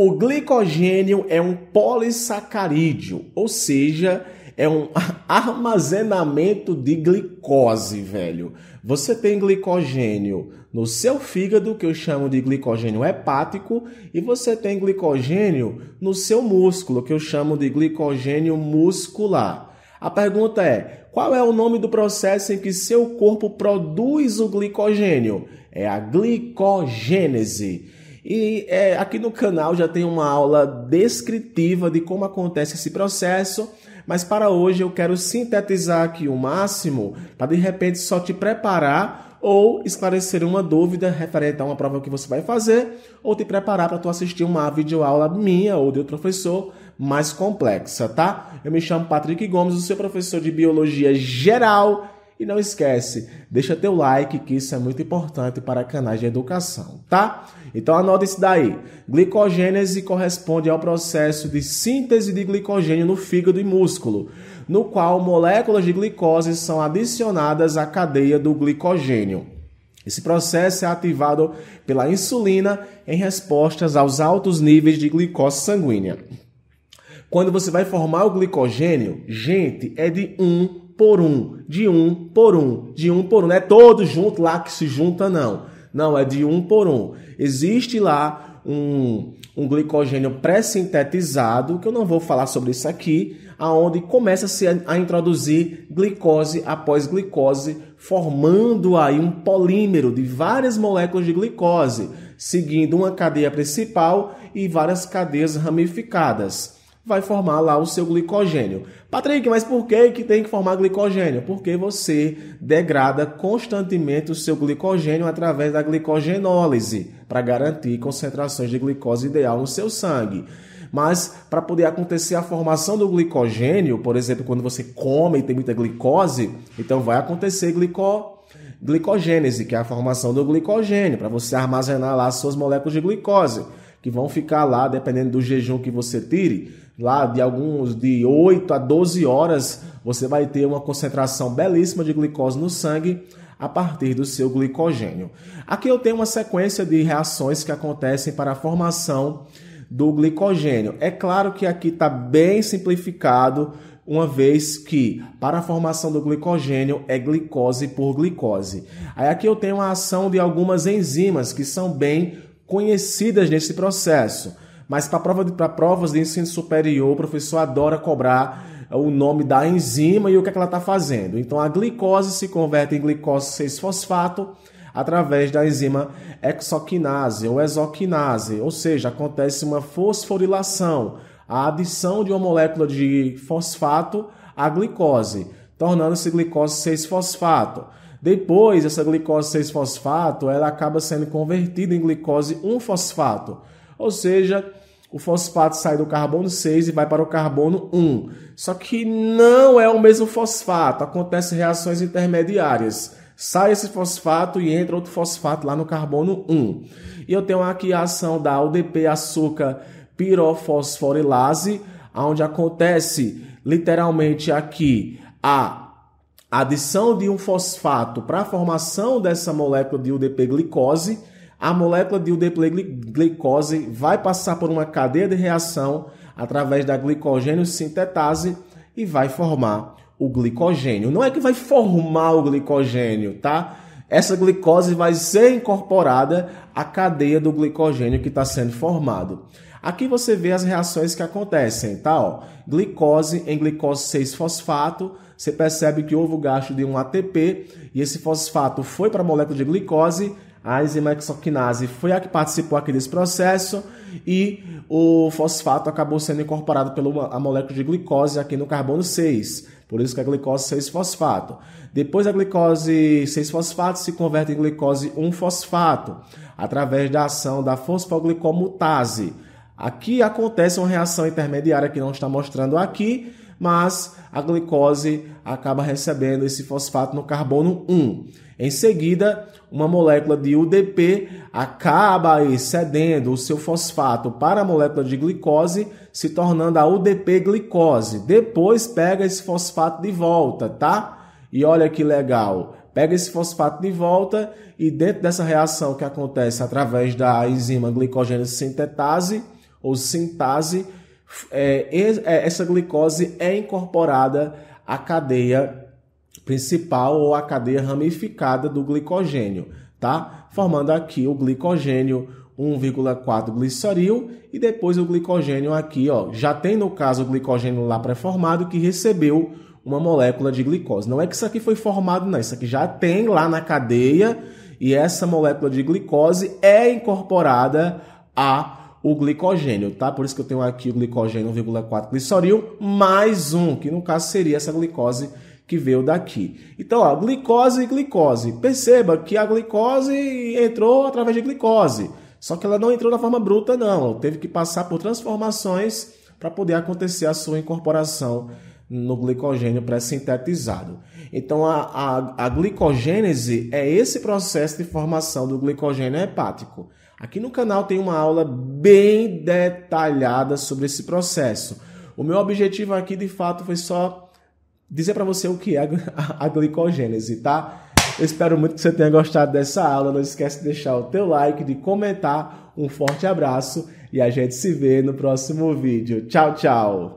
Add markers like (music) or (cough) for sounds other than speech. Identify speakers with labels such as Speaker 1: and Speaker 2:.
Speaker 1: O glicogênio é um polissacarídeo, ou seja, é um (laughs) armazenamento de glicose, velho. Você tem glicogênio no seu fígado, que eu chamo de glicogênio hepático, e você tem glicogênio no seu músculo, que eu chamo de glicogênio muscular. A pergunta é: qual é o nome do processo em que seu corpo produz o glicogênio? É a glicogênese. E é, aqui no canal já tem uma aula descritiva de como acontece esse processo, mas para hoje eu quero sintetizar aqui o máximo para de repente só te preparar ou esclarecer uma dúvida referente a uma prova que você vai fazer ou te preparar para tu assistir uma videoaula minha ou de outro professor mais complexa, tá? Eu me chamo Patrick Gomes, o seu professor de Biologia Geral e não esquece, deixa teu like, que isso é muito importante para canais de educação, tá? Então anota isso daí. Glicogênese corresponde ao processo de síntese de glicogênio no fígado e músculo, no qual moléculas de glicose são adicionadas à cadeia do glicogênio. Esse processo é ativado pela insulina em respostas aos altos níveis de glicose sanguínea. Quando você vai formar o glicogênio, gente, é de 1 por um, de um por um, de um por um. Não é todo junto lá que se junta, não. Não, é de um por um. Existe lá um, um glicogênio pré-sintetizado, que eu não vou falar sobre isso aqui, aonde começa-se a introduzir glicose após glicose, formando aí um polímero de várias moléculas de glicose, seguindo uma cadeia principal e várias cadeias ramificadas vai formar lá o seu glicogênio. Patrick, mas por que, que tem que formar glicogênio? Porque você degrada constantemente o seu glicogênio através da glicogenólise, para garantir concentrações de glicose ideal no seu sangue. Mas para poder acontecer a formação do glicogênio, por exemplo, quando você come e tem muita glicose, então vai acontecer glico glicogênese, que é a formação do glicogênio, para você armazenar lá as suas moléculas de glicose, que vão ficar lá, dependendo do jejum que você tire, lá de alguns de 8 a 12 horas, você vai ter uma concentração belíssima de glicose no sangue a partir do seu glicogênio. Aqui eu tenho uma sequência de reações que acontecem para a formação do glicogênio. É claro que aqui está bem simplificado, uma vez que para a formação do glicogênio é glicose por glicose. Aí aqui eu tenho a ação de algumas enzimas que são bem conhecidas nesse processo. Mas para prova de, provas de ensino superior, o professor adora cobrar o nome da enzima e o que, é que ela está fazendo. Então a glicose se converte em glicose 6-fosfato através da enzima exoquinase ou exoquinase, ou seja, acontece uma fosforilação, a adição de uma molécula de fosfato à glicose, tornando-se glicose 6-fosfato. Depois, essa glicose 6-fosfato, ela acaba sendo convertida em glicose 1-fosfato ou seja, o fosfato sai do carbono 6 e vai para o carbono 1. Só que não é o mesmo fosfato, acontecem reações intermediárias. Sai esse fosfato e entra outro fosfato lá no carbono 1. E eu tenho aqui a ação da UDP açúcar pirofosforilase, onde acontece literalmente aqui a adição de um fosfato para a formação dessa molécula de UDP glicose a molécula de UDP-glicose vai passar por uma cadeia de reação através da glicogênio sintetase e vai formar o glicogênio. Não é que vai formar o glicogênio, tá? Essa glicose vai ser incorporada à cadeia do glicogênio que está sendo formado. Aqui você vê as reações que acontecem, tá? Ó, glicose em glicose 6-fosfato, você percebe que houve o gasto de um ATP e esse fosfato foi para a molécula de glicose a enzima foi a que participou aqui desse processo e o fosfato acabou sendo incorporado pela molécula de glicose aqui no carbono 6. Por isso que a glicose 6-fosfato. Depois a glicose 6-fosfato se converte em glicose 1-fosfato através da ação da fosfoglicomutase. Aqui acontece uma reação intermediária que não está mostrando aqui, mas a glicose acaba recebendo esse fosfato no carbono 1. Em seguida, uma molécula de UDP acaba cedendo o seu fosfato para a molécula de glicose, se tornando a UDP glicose. Depois pega esse fosfato de volta, tá? E olha que legal. Pega esse fosfato de volta e dentro dessa reação que acontece através da enzima glicogênese sintetase ou sintase, é, é essa glicose é incorporada à cadeia principal ou a cadeia ramificada do glicogênio, tá? Formando aqui o glicogênio 1,4 gliceril e depois o glicogênio aqui, ó. Já tem no caso o glicogênio lá pré-formado que recebeu uma molécula de glicose. Não é que isso aqui foi formado, não. Isso aqui já tem lá na cadeia e essa molécula de glicose é incorporada a o glicogênio, tá? Por isso que eu tenho aqui o glicogênio 1,4 gliceril mais um, que no caso seria essa glicose que veio daqui. Então, ó, glicose e glicose. Perceba que a glicose entrou através de glicose. Só que ela não entrou na forma bruta, não. Ela teve que passar por transformações para poder acontecer a sua incorporação no glicogênio pré-sintetizado. Então, a, a, a, glicogênese é esse processo de formação do glicogênio hepático. Aqui no canal tem uma aula bem detalhada sobre esse processo. O meu objetivo aqui, de fato, foi só dizer para você o que é a glicogênese, tá? Eu espero muito que você tenha gostado dessa aula. Não esquece de deixar o teu like, de comentar. Um forte abraço e a gente se vê no próximo vídeo. Tchau, tchau!